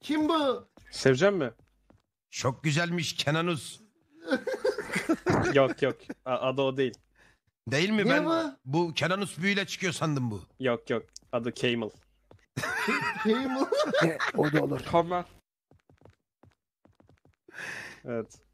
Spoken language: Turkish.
Kim bu? Sevecen mi? Çok güzelmiş Kenanus. yok yok. Adı o değil. Değil mi Ne ben? bu? Bu Kenanus büyüyle çıkıyor sandım bu. Yok yok. Adı Camel. Kim o da olur. Kamer. Evet.